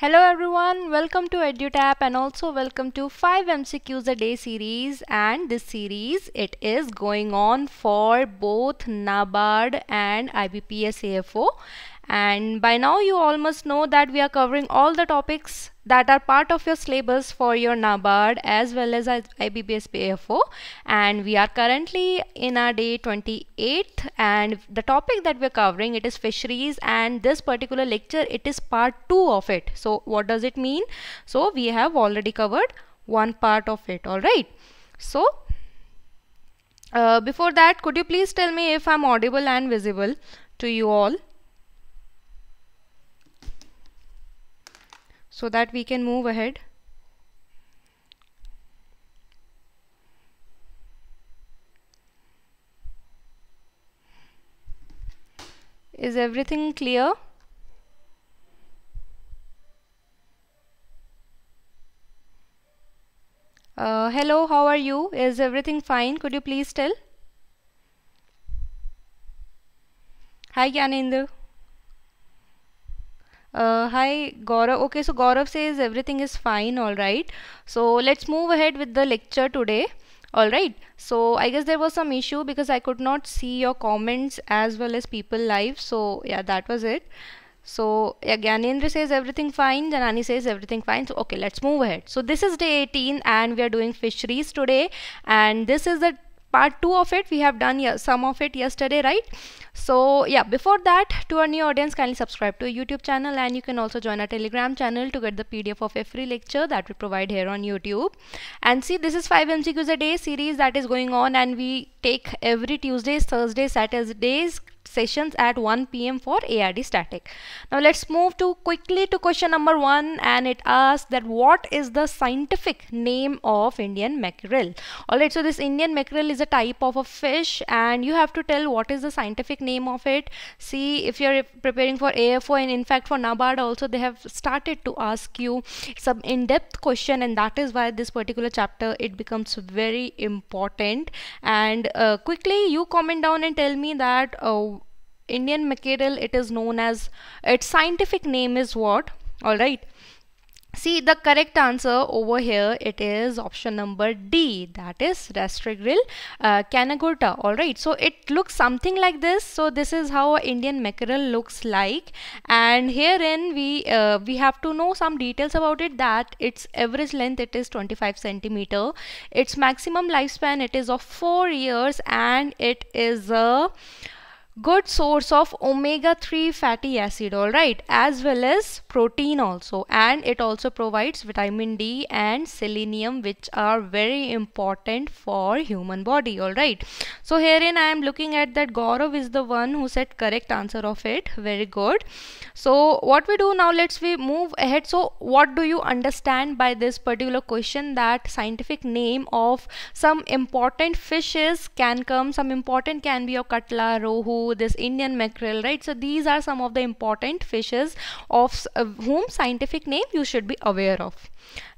Hello everyone, welcome to EduTap and also welcome to 5 MCQs a day series and this series it is going on for both NABARD and IBPS AFO and by now you all must know that we are covering all the topics that are part of your syllabus for your NABARD as well as IBBS PFO and we are currently in our day 28th and the topic that we're covering it is fisheries and this particular lecture it is part 2 of it so what does it mean so we have already covered one part of it all right so uh, before that could you please tell me if I'm audible and visible to you all so that we can move ahead. Is everything clear? Uh, hello, how are you? Is everything fine? Could you please tell? Hi, Gyaninder. Uh, hi Gaurav. Okay, so Gaurav says everything is fine, alright. So let's move ahead with the lecture today. Alright, so I guess there was some issue because I could not see your comments as well as people live. So yeah, that was it. So yeah, Gyanendra says everything fine, Janani says everything fine. So okay, let's move ahead. So this is day 18 and we are doing fisheries today and this is the part 2 of it we have done some of it yesterday right so yeah before that to our new audience kindly subscribe to our youtube channel and you can also join our telegram channel to get the pdf of every lecture that we provide here on youtube and see this is 5 mcqs a day series that is going on and we take every tuesdays thursdays saturdays sessions at 1 p.m. for ARD static. Now let's move to quickly to question number one and it asks that what is the scientific name of Indian mackerel? Alright, so this Indian mackerel is a type of a fish and you have to tell what is the scientific name of it. See if you're preparing for AFO and in fact for NABARD also they have started to ask you some in-depth question and that is why this particular chapter it becomes very important and uh, quickly you comment down and tell me that uh, Indian mackerel it is known as its scientific name is what all right see the correct answer over here it is option number D that is Rastrigril uh, canagota alright so it looks something like this so this is how Indian mackerel looks like and herein we uh, we have to know some details about it that its average length it is 25 centimeter its maximum lifespan it is of 4 years and it is a uh, good source of omega-3 fatty acid all right as well as protein also and it also provides vitamin d and selenium which are very important for human body all right so herein i am looking at that gaurav is the one who said correct answer of it very good so what we do now let's we move ahead so what do you understand by this particular question that scientific name of some important fishes can come some important can be a cutla rohu this Indian mackerel, right? So these are some of the important fishes of uh, whom scientific name you should be aware of.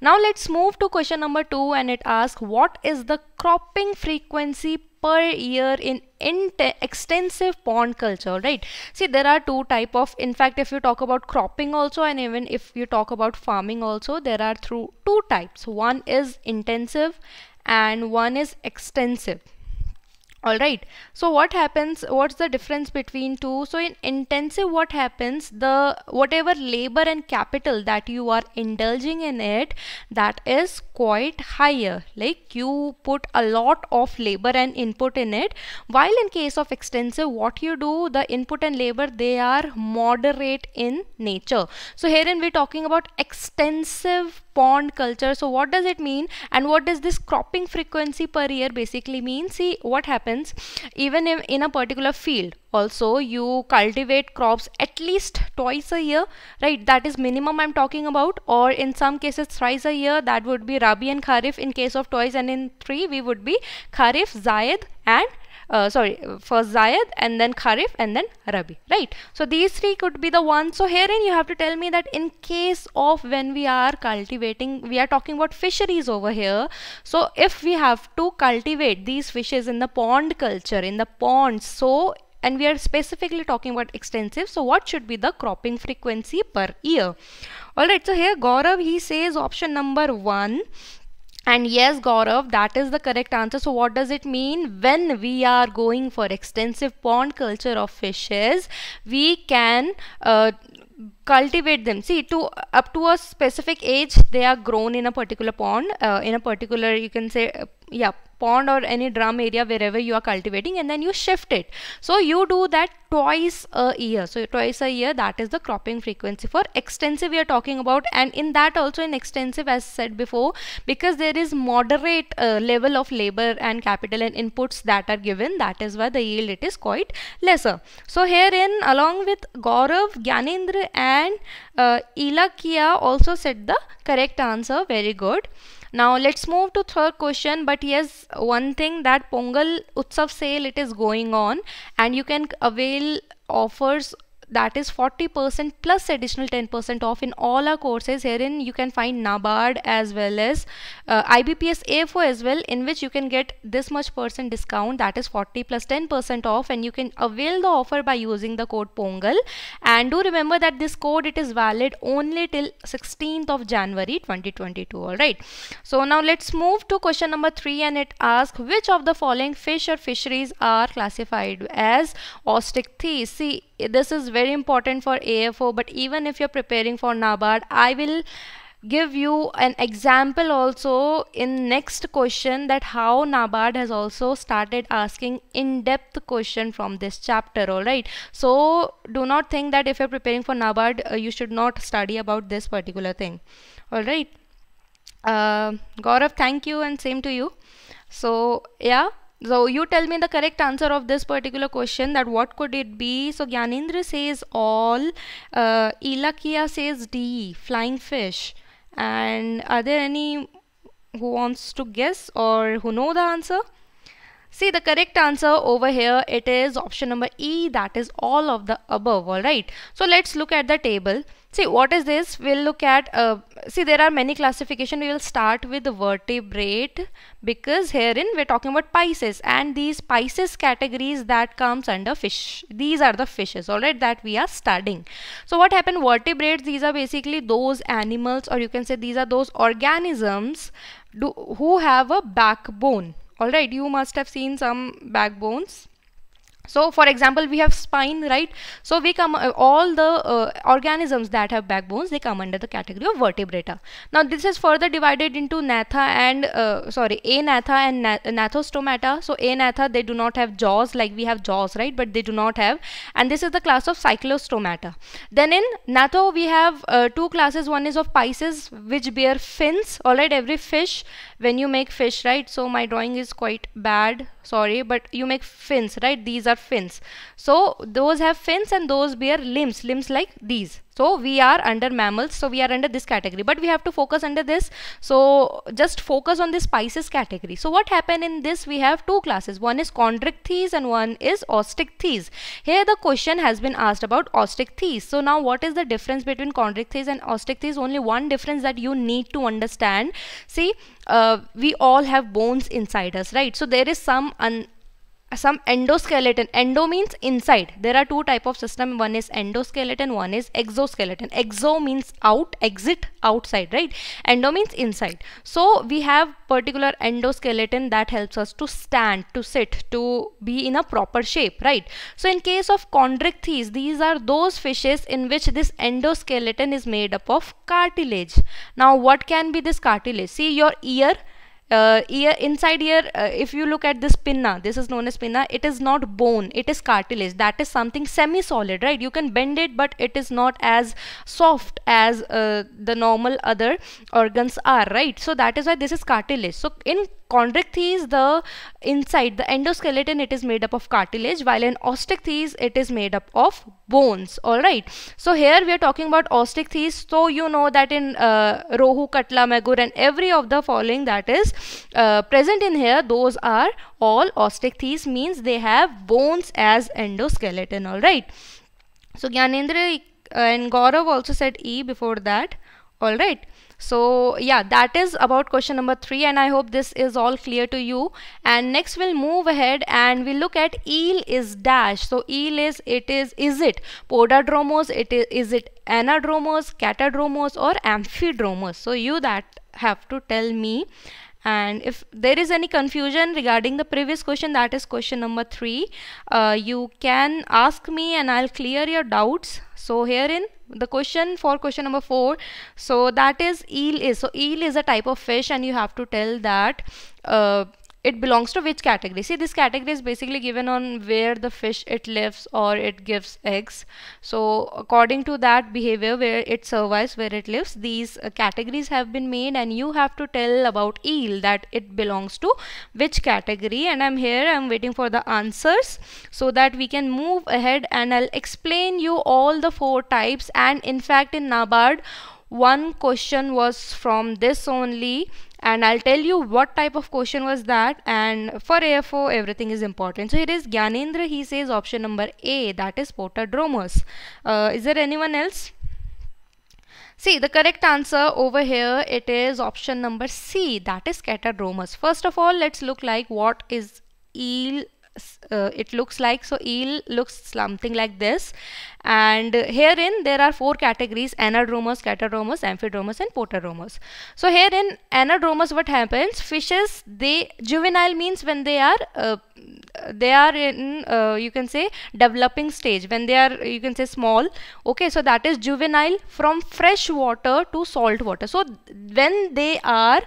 Now let's move to question number 2 and it asks what is the cropping frequency per year in extensive pond culture right see there are two type of in fact if you talk about cropping also and even if you talk about farming also there are through two types one is intensive and one is extensive all right so what happens what's the difference between two so in intensive what happens the whatever labor and capital that you are indulging in it that is quite higher like you put a lot of labor and input in it while in case of extensive what you do the input and labor they are moderate in nature so herein we're talking about extensive pond culture so what does it mean and what does this cropping frequency per year basically mean see what happens even in a particular field also you cultivate crops at least twice a year right that is minimum i'm talking about or in some cases thrice a year that would be rabi and kharif in case of twice and in three we would be kharif zayed and uh, sorry first Zayed and then Kharif and then Rabi right so these three could be the ones so herein you have to tell me that in case of when we are cultivating we are talking about fisheries over here so if we have to cultivate these fishes in the pond culture in the ponds so and we are specifically talking about extensive so what should be the cropping frequency per year all right so here Gaurav he says option number 1 and yes, Gaurav, that is the correct answer. So what does it mean? When we are going for extensive pond culture of fishes, we can uh, cultivate them see to up to a specific age they are grown in a particular pond uh, in a particular you can say uh, yeah pond or any drum area wherever you are cultivating and then you shift it so you do that twice a year so twice a year that is the cropping frequency for extensive we are talking about and in that also in extensive as said before because there is moderate uh, level of labor and capital and inputs that are given that is why the yield it is quite lesser so herein along with Gaurav Gyanendra and and uh, Ilakia also said the correct answer very good now let's move to third question but yes one thing that Pongal Utsav sale it is going on and you can avail offers that is 40% plus additional 10% off in all our courses herein you can find NABARD as well as uh, IBPS AFO as well in which you can get this much percent discount that is 40 plus 10% off and you can avail the offer by using the code PONGAL and do remember that this code it is valid only till 16th of January 2022 alright so now let's move to question number 3 and it asks which of the following fish or fisheries are classified as ostrich sea? this is very important for AFO but even if you're preparing for NABARD I will give you an example also in next question that how NABARD has also started asking in-depth question from this chapter alright so do not think that if you're preparing for NABARD uh, you should not study about this particular thing alright uh, Gaurav thank you and same to you so yeah so you tell me the correct answer of this particular question that what could it be? So Gyanendra says all, uh, Ilakia says D, flying fish. And are there any who wants to guess or who know the answer? See the correct answer over here it is option number E that is all of the above alright. So let's look at the table see what is this we'll look at uh, see there are many classification we will start with the vertebrate because herein we're talking about pisces and these pisces categories that comes under fish these are the fishes all right that we are studying so what happened vertebrates these are basically those animals or you can say these are those organisms do, who have a backbone all right you must have seen some backbones so for example we have spine right so we come uh, all the uh, organisms that have backbones they come under the category of vertebrata now this is further divided into natha and uh, sorry anatha and na uh, nathostomata so anatha they do not have jaws like we have jaws right but they do not have and this is the class of cyclostomata then in natho we have uh, two classes one is of pisces which bear fins all right every fish when you make fish right so my drawing is quite bad sorry but you make fins right these are fins so those have fins and those bear limbs limbs like these so we are under mammals so we are under this category but we have to focus under this so just focus on the spices category so what happened in this we have two classes one is chondrichthyes and one is ostichthyes here the question has been asked about ostichthyes so now what is the difference between chondrichthyes and ostichthyes only one difference that you need to understand see uh, we all have bones inside us right so there is some un some endoskeleton endo means inside there are two type of system one is endoskeleton one is exoskeleton exo means out exit outside right endo means inside so we have particular endoskeleton that helps us to stand to sit to be in a proper shape right so in case of chondrichthyes these are those fishes in which this endoskeleton is made up of cartilage now what can be this cartilage see your ear uh, inside here uh, if you look at this pinna this is known as pinna it is not bone it is cartilage that is something semi solid right you can bend it but it is not as soft as uh, the normal other organs are right so that is why this is cartilage so in chondrichthyes the inside the endoskeleton it is made up of cartilage while in osteichthyes it is made up of bones all right so here we are talking about osteichthyes so you know that in uh, rohu katla magur and every of the following that is uh, present in here those are all osteichthyes means they have bones as endoskeleton all right so gyanendra uh, and gaurav also said e before that all right so yeah that is about question number three and I hope this is all clear to you and next we'll move ahead and we look at eel is dash so eel is it is is it podadromos it is is it anadromos catadromos or amphidromos so you that have to tell me and if there is any confusion regarding the previous question that is question number three uh, you can ask me and I'll clear your doubts so herein the question for question number four so that is eel is so eel is a type of fish and you have to tell that uh, it belongs to which category see this category is basically given on where the fish it lives or it gives eggs so according to that behavior where it survives where it lives these uh, categories have been made and you have to tell about eel that it belongs to which category and i'm here i'm waiting for the answers so that we can move ahead and i'll explain you all the four types and in fact in nabard one question was from this only and I'll tell you what type of question was that and for AFO everything is important. So it is Gyanendra he says option number A that is Potadromus. Uh, is there anyone else? See the correct answer over here it is option number C that is Catadromus. First of all let's look like what is eel uh, it looks like so eel looks something like this and herein there are four categories anadromous catadromous amphidromous and potadomous so herein anadromous what happens fishes they juvenile means when they are uh, they are in uh, you can say developing stage when they are you can say small okay so that is juvenile from fresh water to salt water so when they are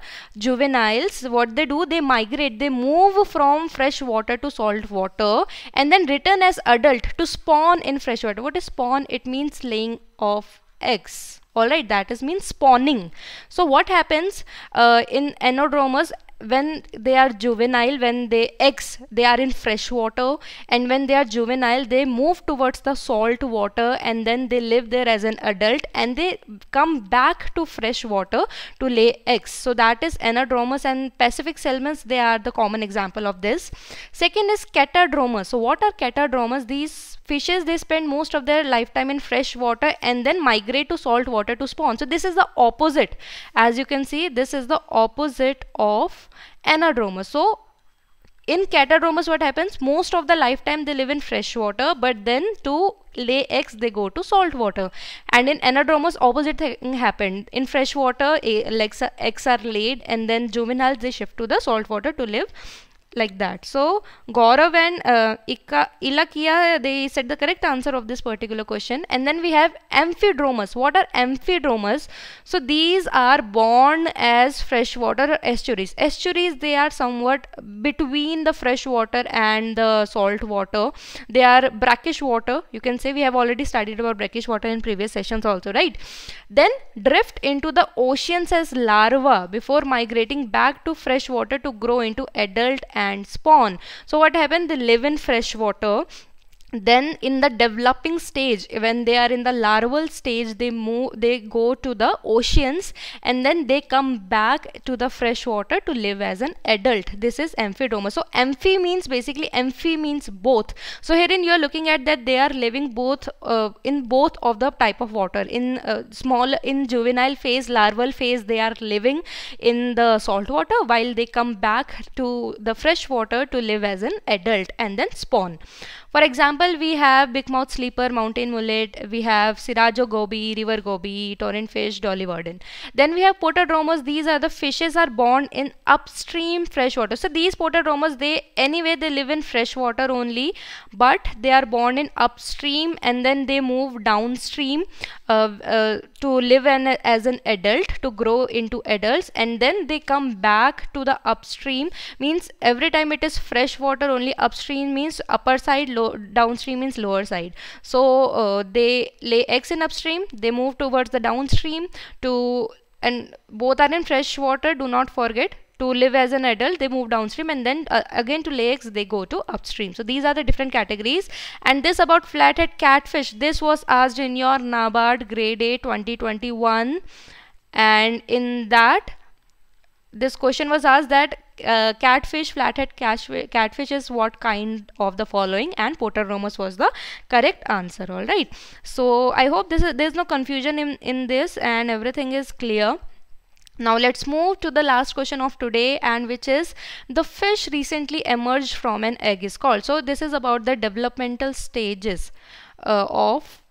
juveniles what they do they migrate they move from fresh water to salt salt water and then return as adult to spawn in fresh water. What is spawn? It means laying of eggs. Alright, that is means spawning. So what happens uh, in anadromous when they are juvenile when they eggs they are in fresh water and when they are juvenile they move towards the salt water and then they live there as an adult and they come back to fresh water to lay eggs so that is anadromous and pacific salmons they are the common example of this second is catadromous so what are catadromous these fishes they spend most of their lifetime in fresh water and then migrate to salt water to spawn so this is the opposite as you can see this is the opposite of anadromous so in catadromous, what happens most of the lifetime they live in fresh water but then to lay eggs they go to salt water and in anadromous opposite thing happened in fresh water eggs are laid and then juveniles they shift to the salt water to live like that. So Gaurav and uh, Ika, Ilakia, they said the correct answer of this particular question. And then we have amphidromas. What are amphidromas? So these are born as freshwater estuaries. Estuaries, they are somewhat between the freshwater and the salt water. They are brackish water. You can say we have already studied about brackish water in previous sessions also, right? Then drift into the oceans as larvae before migrating back to freshwater to grow into adult and spawn so what happened they live in fresh water then in the developing stage when they are in the larval stage they move they go to the oceans and then they come back to the fresh water to live as an adult this is amphidoma so amphi means basically amphi means both so herein you are looking at that they are living both uh, in both of the type of water in uh, small in juvenile phase larval phase they are living in the salt water while they come back to the fresh water to live as an adult and then spawn for example example, we have bigmouth sleeper, mountain mullet, we have sirajo gobi, river gobi, torrent fish, dolly warden. Then we have potodromos. These are the fishes are born in upstream freshwater. So these potodromos, they anyway they live in freshwater only, but they are born in upstream and then they move downstream uh, uh, to live an, as an adult to grow into adults and then they come back to the upstream means every time it is fresh water only upstream means upper side low, downstream means lower side so uh, they lay eggs in upstream they move towards the downstream to and both are in fresh water do not forget to live as an adult they move downstream and then uh, again to lakes, they go to upstream so these are the different categories and this about flathead catfish this was asked in your nabard grade a 2021 and in that this question was asked that uh, catfish flathead catfish, is what kind of the following and poteromus was the correct answer all right so i hope this is there's no confusion in in this and everything is clear now let's move to the last question of today and which is the fish recently emerged from an egg is called. So this is about the developmental stages uh, of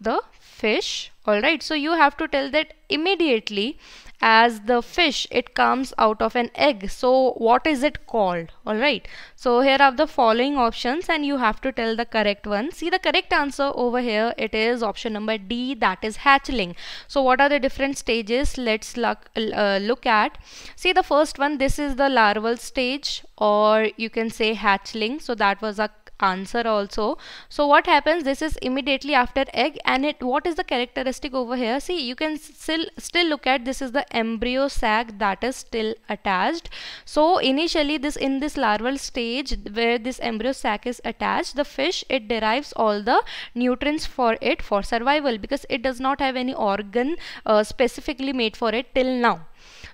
the fish. Alright, so you have to tell that immediately as the fish it comes out of an egg so what is it called all right so here are the following options and you have to tell the correct one see the correct answer over here it is option number d that is hatchling so what are the different stages let's look uh, look at see the first one this is the larval stage or you can say hatchling so that was a answer also so what happens this is immediately after egg and it what is the characteristic over here see you can still still look at this is the embryo sac that is still attached so initially this in this larval stage where this embryo sac is attached the fish it derives all the nutrients for it for survival because it does not have any organ uh, specifically made for it till now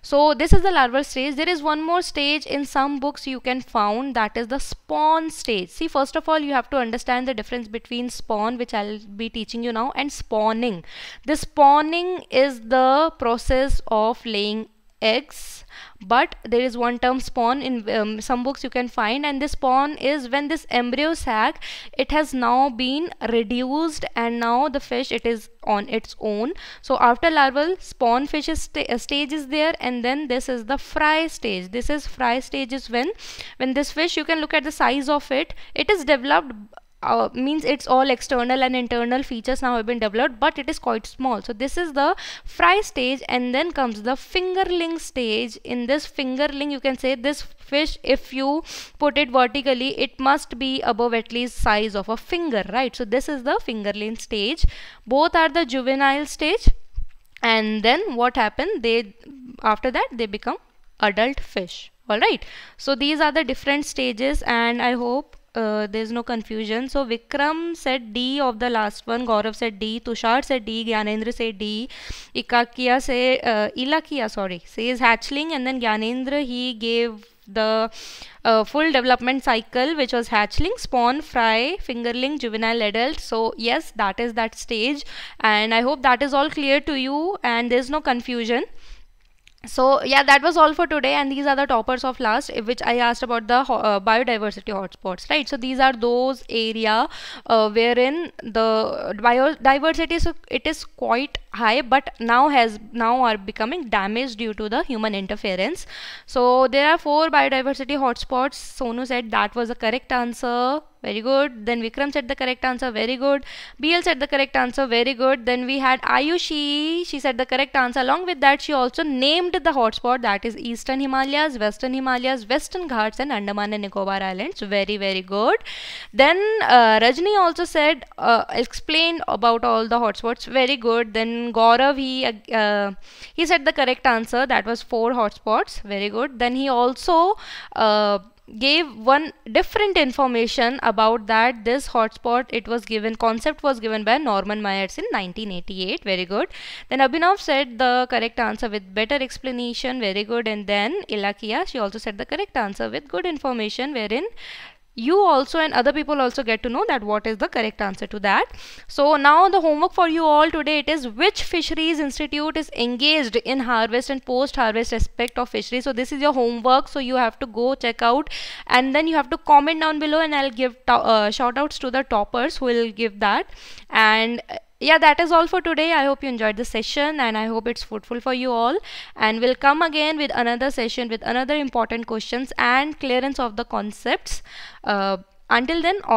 so this is the larval stage. There is one more stage in some books you can found that is the spawn stage. See first of all you have to understand the difference between spawn which I'll be teaching you now and spawning. The spawning is the process of laying x but there is one term spawn in um, some books you can find and this spawn is when this embryo sac it has now been reduced and now the fish it is on its own so after larval spawn fish st uh, stage is there and then this is the fry stage this is fry stage is when when this fish you can look at the size of it it is developed uh, means it's all external and internal features now have been developed but it is quite small so this is the fry stage and then comes the fingerling stage in this fingerling you can say this fish if you put it vertically it must be above at least size of a finger right so this is the fingerling stage both are the juvenile stage and then what happened they after that they become adult fish all right so these are the different stages and i hope uh, there's no confusion. So Vikram said D of the last one, Gaurav said D, Tushar said D, Gyanendra said D, Ikakia say uh, Ilakia, sorry, says Hatchling, and then Gyanendra he gave the uh, full development cycle which was hatchling spawn fry fingerling juvenile adult so yes that is that stage and i hope that is all clear to you and there's no confusion so yeah that was all for today and these are the toppers of last eh, which i asked about the uh, biodiversity hotspots right so these are those area uh, wherein the biodiversity so it is quite high but now has now are becoming damaged due to the human interference so there are four biodiversity hotspots sonu said that was the correct answer very good then vikram said the correct answer very good bl said the correct answer very good then we had ayushi she said the correct answer along with that she also named the hotspot that is eastern himalayas western himalayas western ghats and andaman and nicobar islands very very good then uh, rajni also said uh, explained about all the hotspots very good then Gaurav, he, uh, he said the correct answer. That was four hotspots. Very good. Then he also uh, gave one different information about that this hotspot it was given concept was given by Norman Myers in 1988 very good then Abhinav said the correct answer with better explanation very good and then Ilakia she also said the correct answer with good information wherein you also and other people also get to know that what is the correct answer to that so now the homework for you all today it is which fisheries institute is engaged in harvest and post harvest aspect of fisheries so this is your homework so you have to go check out and then you have to comment down below and i'll give uh, shout outs to the toppers who will give that and yeah that is all for today i hope you enjoyed the session and i hope it's fruitful for you all and we'll come again with another session with another important questions and clearance of the concepts uh, until then all